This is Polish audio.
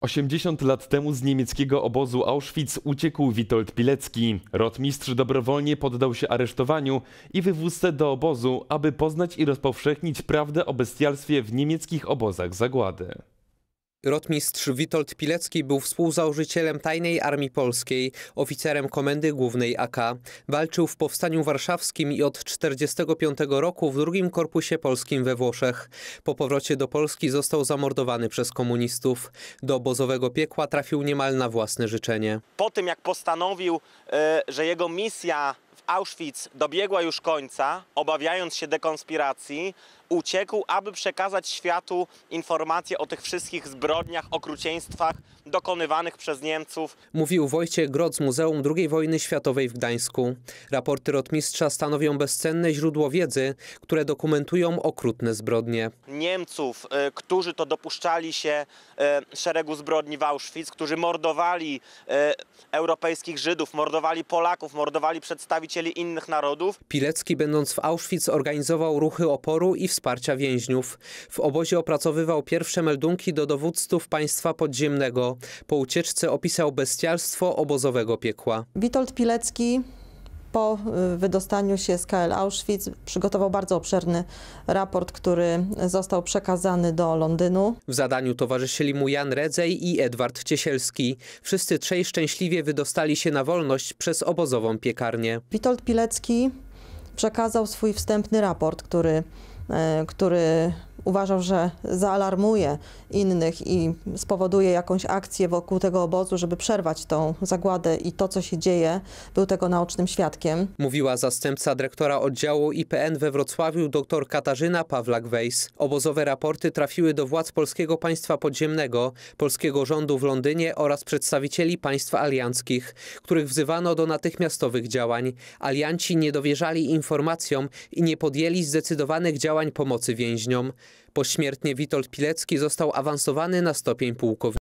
80 lat temu z niemieckiego obozu Auschwitz uciekł Witold Pilecki. Rotmistrz dobrowolnie poddał się aresztowaniu i wywózce do obozu, aby poznać i rozpowszechnić prawdę o bestialstwie w niemieckich obozach zagłady. Rotmistrz Witold Pilecki był współzałożycielem Tajnej Armii Polskiej, oficerem Komendy Głównej AK. Walczył w Powstaniu Warszawskim i od 1945 roku w II Korpusie Polskim we Włoszech. Po powrocie do Polski został zamordowany przez komunistów. Do obozowego piekła trafił niemal na własne życzenie. Po tym jak postanowił, e, że jego misja Auschwitz dobiegła już końca, obawiając się dekonspiracji, uciekł, aby przekazać światu informacje o tych wszystkich zbrodniach, okrucieństwach dokonywanych przez Niemców. Mówił Wojciech Grot z Muzeum II Wojny Światowej w Gdańsku. Raporty rotmistrza stanowią bezcenne źródło wiedzy, które dokumentują okrutne zbrodnie. Niemców, y, którzy to dopuszczali się y, szeregu zbrodni w Auschwitz, którzy mordowali y, europejskich Żydów, mordowali Polaków, mordowali przedstawicieli przedstawicieli innych narodów. Pilecki, będąc w Auschwitz, organizował ruchy oporu i wsparcia więźniów. W obozie opracowywał pierwsze meldunki do dowódców państwa podziemnego. Po ucieczce opisał bestialstwo obozowego piekła. Witold Pilecki po y, wydostaniu się z KL Auschwitz przygotował bardzo obszerny raport, który został przekazany do Londynu. W zadaniu towarzyszyli mu Jan Redzej i Edward Ciesielski. Wszyscy trzej szczęśliwie wydostali się na wolność przez obozową piekarnię. Witold Pilecki przekazał swój wstępny raport, który, e, który uważał, że zaalarmuje innych i spowoduje jakąś akcję wokół tego obozu, żeby przerwać tą zagładę i to, co się dzieje, był tego naocznym świadkiem. Mówiła zastępca dyrektora oddziału IPN we Wrocławiu dr Katarzyna pawlak wejs Obozowe raporty trafiły do władz Polskiego Państwa Podziemnego, polskiego rządu w Londynie oraz przedstawicieli państw alianckich, których wzywano do natychmiastowych działań. Alianci nie dowierzali informacjom i nie podjęli zdecydowanych działań pomocy więźniom. Pośmiertnie Witold Pilecki został awansowany na stopień pułkownika.